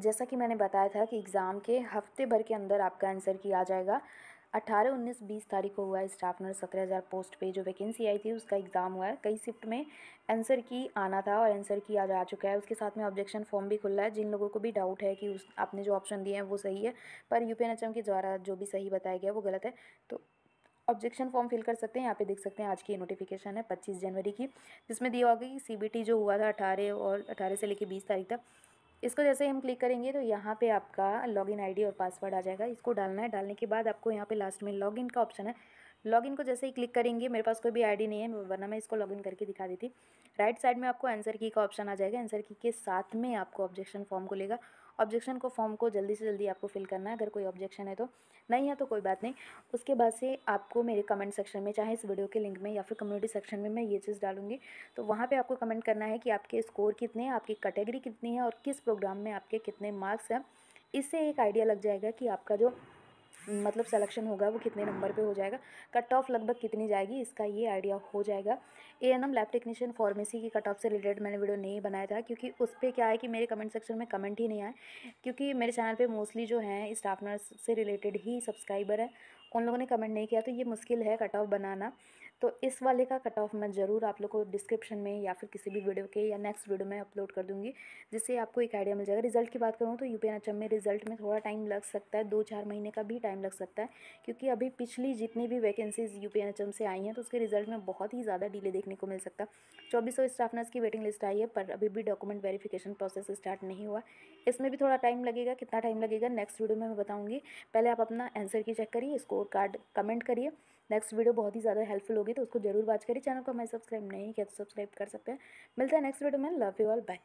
जैसा कि मैंने बताया था कि एग्ज़ाम के हफ्ते भर के अंदर आपका आंसर किया आ जाएगा अट्ठारह उन्नीस बीस तारीख को हुआ है स्टाफ नर्स सत्रह हज़ार पोस्ट पे जो वैकेंसी आई थी उसका एग्ज़ाम हुआ है कई शिफ्ट में आंसर की आना था और आंसर की जा चुका है उसके साथ में ऑब्जेक्शन फॉर्म भी खुला है जिन लोगों को भी डाउट है कि उस आपने जो ऑप्शन दिए हैं वो सही है पर यू पी के द्वारा जो भी सही बताया गया वो गलत है तो ऑब्जेक्शन फॉर्म फिल कर सकते हैं यहाँ पे देख सकते हैं आज की नोटिफिकेशन है पच्चीस जनवरी की जिसमें दिया होगा कि सी जो हुआ था अठारह और अठारह से लेकर बीस तारीख तक इसको जैसे हम क्लिक करेंगे तो यहाँ पे आपका लॉगिन आईडी और पासवर्ड आ जाएगा इसको डालना है डालने के बाद आपको यहाँ पे लास्ट में लॉगिन का ऑप्शन है लॉगिन को जैसे ही क्लिक करेंगे मेरे पास कोई भी आईडी नहीं है वरना मैं इसको लॉगिन करके दिखा देती राइट साइड में आपको आंसर की का ऑप्शन आ जाएगा आंसर की के साथ में आपको ऑब्जेक्शन फॉर्म को लेगा ऑब्जेक्शन को फॉर्म को जल्दी से जल्दी आपको फिल करना है अगर कोई ऑब्जेक्शन है तो नहीं है तो कोई बात नहीं उसके बाद से आपको मेरे कमेंट सेक्शन में चाहे इस वीडियो के लिंक में या फिर कम्युनिटी सेक्शन में मैं ये चीज़ डालूंगी तो वहाँ पर आपको कमेंट करना है कि आपके स्कोर कितने हैं आपकी कैटेगरी कितनी है और किस प्रोग्राम में आपके कितने मार्क्स हैं इससे एक आइडिया लग जाएगा कि आपका जो मतलब सलेक्शन होगा वो कितने नंबर पे हो जाएगा कट ऑफ लगभग कितनी जाएगी इसका ये आइडिया हो जाएगा A N M lab technician pharmacy की कट ऑफ से रिलेटेड मैंने वीडियो नहीं बनाया था क्योंकि उस पर क्या है कि मेरे कमेंट सेक्शन में कमेंट ही नहीं आए क्योंकि मेरे चैनल पर मोस्टली जो है स्टाफ नर्स से रिलेटेड ही सब्सक्राइबर है उन लोगों ने कमेंट नहीं किया तो ये मुश्किल है कट ऑफ बनाना तो इस वाले का कट ऑफ मैं ज़रूर आप लोग को डिस्क्रिप्शन में या फिर किसी भी वीडियो के या नेक्स्ट वीडियो में अपलोड कर दूँगी जिससे आपको एक आइडिया मिल जाएगा रिजल्ट की बात करूँ तो यू पी एन में रिजल्ट में थोड़ा टाइम लग सकता है दो चार महीने का भी टाइम लग सकता है क्योंकि अभी पिछली जितनी भी वैकेंसीज यू पी एन से आई हैं तो उसके रिजल्ट में बहुत ही ज़्यादा डिले देखने को मिल सकता है चौबीस स्टाफनर्स स्टाफ नर्स की वेटिंग लिस्ट आई है पर अभी भी डॉक्यूमेंट वेरिफिकेशन प्रोसेस स्टार्ट नहीं हुआ इसमें भी थोड़ा टाइम लगेगा कितना टाइम लगेगा नेक्स्ट वीडियो में मैं बताऊँगी पहले आप अपना आंसर की चेक करिए इसको स्कोर कार्ड कमेंट करिए नेक्स्ट वीडियो बहुत ही ज़्यादा हेल्पफुल होगी तो उसको जरूर वॉच करिए चैनल को हमें सब्सक्राइब नहीं किया तो सब्सक्राइब कर सकते हैं मिलता है नेक्स्ट वीडियो में लव यू ऑल बाय